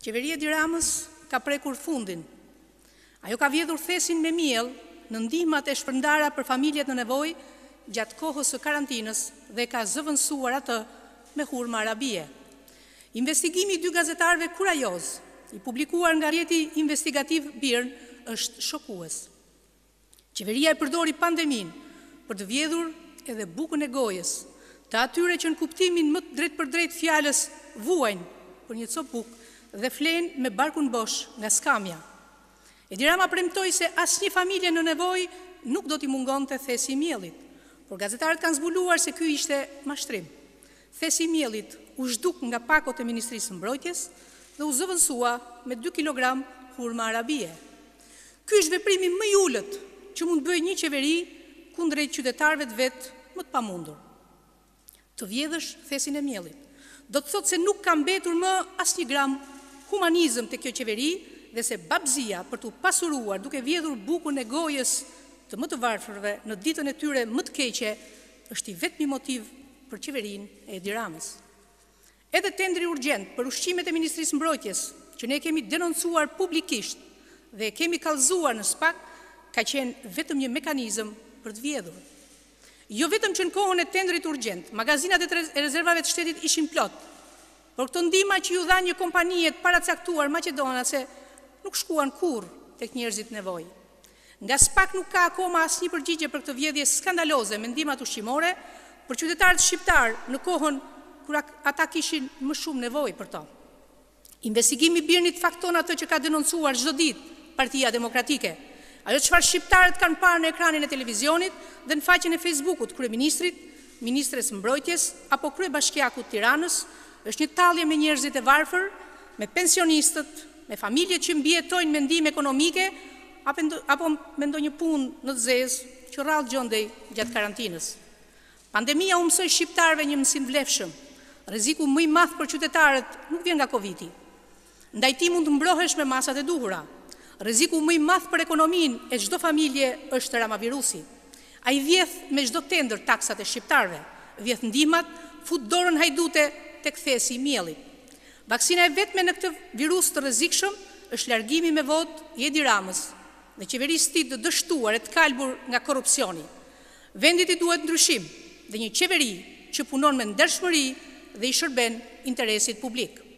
Qeveria Diramës ka prekur fundin. Ajo ka vjedhur thesin me miel në ndihmat e shpërndara për familjet në nevoj gjatë kohës së karantinës dhe ka zëvënsuar atë me hurma arabie. Investigimi dy gazetarve kurajoz, i publikuar nga rjeti investigativ Birn, është shokues. Qeveria e përdori pandemin për të vjedhur edhe bukën e gojës, të atyre që në kuptimin më drejt për drejt fjales vuajnë për një co bukë dhe flenë me barkun bosh nga skamja. Edirama premtoj se asë një familje në nevoj nuk do t'i mungon të thesi mjelit, por gazetarët kanë zbuluar se kjo ishte mashtrim. Thesi mjelit u shduk nga pakot e Ministrisë Mbrojtjes dhe u zëvënsua me 2 kg hurma arabie. Ky është veprimi më julët që mund bëjë një qeveri kundrejt qytetarëve të vetë më të pamundur. Të vjedhësh thesin e mjelit, do të thotë se nuk kam betur më asë një gram humanizm të kjo qeveri dhe se babzia për të pasuruar duke vjedhur bukën e gojës të më të varfërve në ditën e tyre më të keqe është i vetëmi motiv për qeverin e Ediramës. Edhe tendri urgent për ushqimet e Ministrisë Mbrojtjes, që ne kemi denoncuar publikisht dhe kemi kalzuar në spak, ka qenë vetëm një mekanizëm për të vjedhur. Jo vetëm që në kohën e tendrit urgent, magazinat e rezervave të shtetit ishin plotë, Por këtë ndima që ju dha një kompanijet paracaktuar Macedona se nuk shkuan kur të këtë njerëzit nevoj. Nga spak nuk ka akoma asë një përgjigje për këtë vjedhje skandaloze me ndimat ushqimore për qytetarët shqiptarë në kohën kura ata kishin më shumë nevoj për to. Investigimi birnit fakton atë që ka denoncuar gjdo dit partia demokratike. Ajo qëfar shqiptarët kanë parë në ekranin e televizionit dhe në faqen e Facebookut kërë ministrit, ministres mbrojtjes apo kërë bashkjakut tiranës është një talje me njerëzit e varfër, me pensionistët, me familje që mbjetojnë mendim ekonomike, apo me ndo një punë në të zezë që rralë gjëndej gjatë karantinës. Pandemia umësoj shqiptarve një mësim vlefshëm, reziku mëj math për qytetarët nuk vjen nga Covid-i. Ndajti mund të mbrohesh me masat e duhura, reziku mëj math për ekonomin e gjdo familje është ramavirusi. A i vjetë me gjdo tender taksat e shqiptarve, vjeth ndimat, fut dorën hajdute të këthesi i mjeli. Vaksina e vetme në këtë virus të rëzikshëm është largimi me votë i edi ramës, në qeverisë ti të dështuar e të kalbur nga korupcioni. Vendit i duhet ndryshim dhe një qeveri që punon me ndërshmëri dhe i shërben interesit publikë.